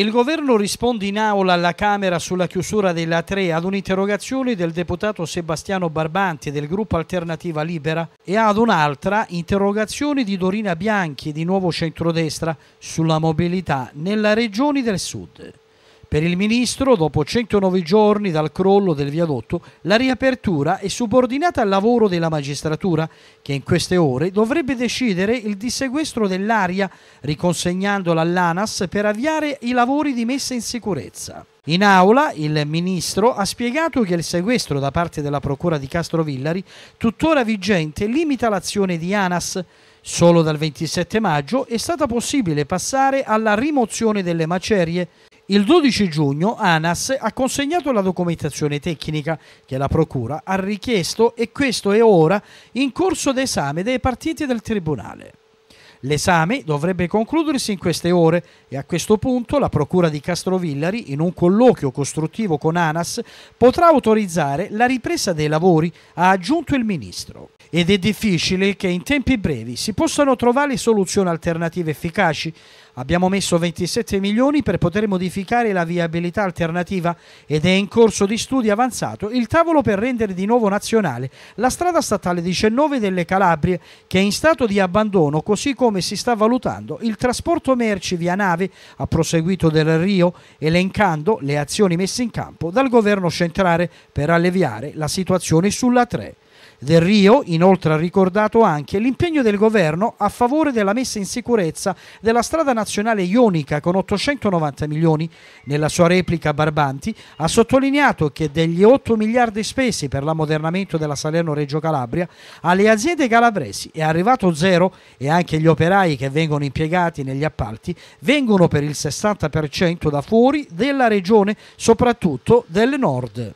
Il governo risponde in aula alla Camera sulla chiusura della 3 ad un'interrogazione del deputato Sebastiano Barbanti del gruppo Alternativa Libera e ad un'altra interrogazione di Dorina Bianchi di Nuovo Centrodestra sulla mobilità nella regione del Sud. Per il ministro, dopo 109 giorni dal crollo del viadotto, la riapertura è subordinata al lavoro della magistratura, che in queste ore dovrebbe decidere il dissequestro dell'aria, riconsegnandola all'ANAS per avviare i lavori di messa in sicurezza. In aula il ministro ha spiegato che il sequestro da parte della Procura di Castro Villari, tuttora vigente, limita l'azione di ANAS. Solo dal 27 maggio è stata possibile passare alla rimozione delle macerie. Il 12 giugno ANAS ha consegnato la documentazione tecnica che la Procura ha richiesto e questo è ora in corso d'esame dei partiti del Tribunale. L'esame dovrebbe concludersi in queste ore e a questo punto la Procura di Castrovillari, in un colloquio costruttivo con ANAS, potrà autorizzare la ripresa dei lavori, ha aggiunto il Ministro. Ed è difficile che in tempi brevi si possano trovare soluzioni alternative efficaci. Abbiamo messo 27 milioni per poter modificare la viabilità alternativa ed è in corso di studio avanzato il tavolo per rendere di nuovo nazionale la strada statale 19 delle Calabrie che è in stato di abbandono così come come si sta valutando il trasporto merci via nave, ha proseguito Del Rio, elencando le azioni messe in campo dal governo centrale per alleviare la situazione sulla 3. Del Rio inoltre ha ricordato anche l'impegno del governo a favore della messa in sicurezza della strada nazionale ionica con 890 milioni. Nella sua replica Barbanti ha sottolineato che degli 8 miliardi spesi per l'ammodernamento della Salerno-Reggio Calabria alle aziende calabresi è arrivato zero e anche gli operai che vengono impiegati negli appalti vengono per il 60% da fuori della regione, soprattutto del nord.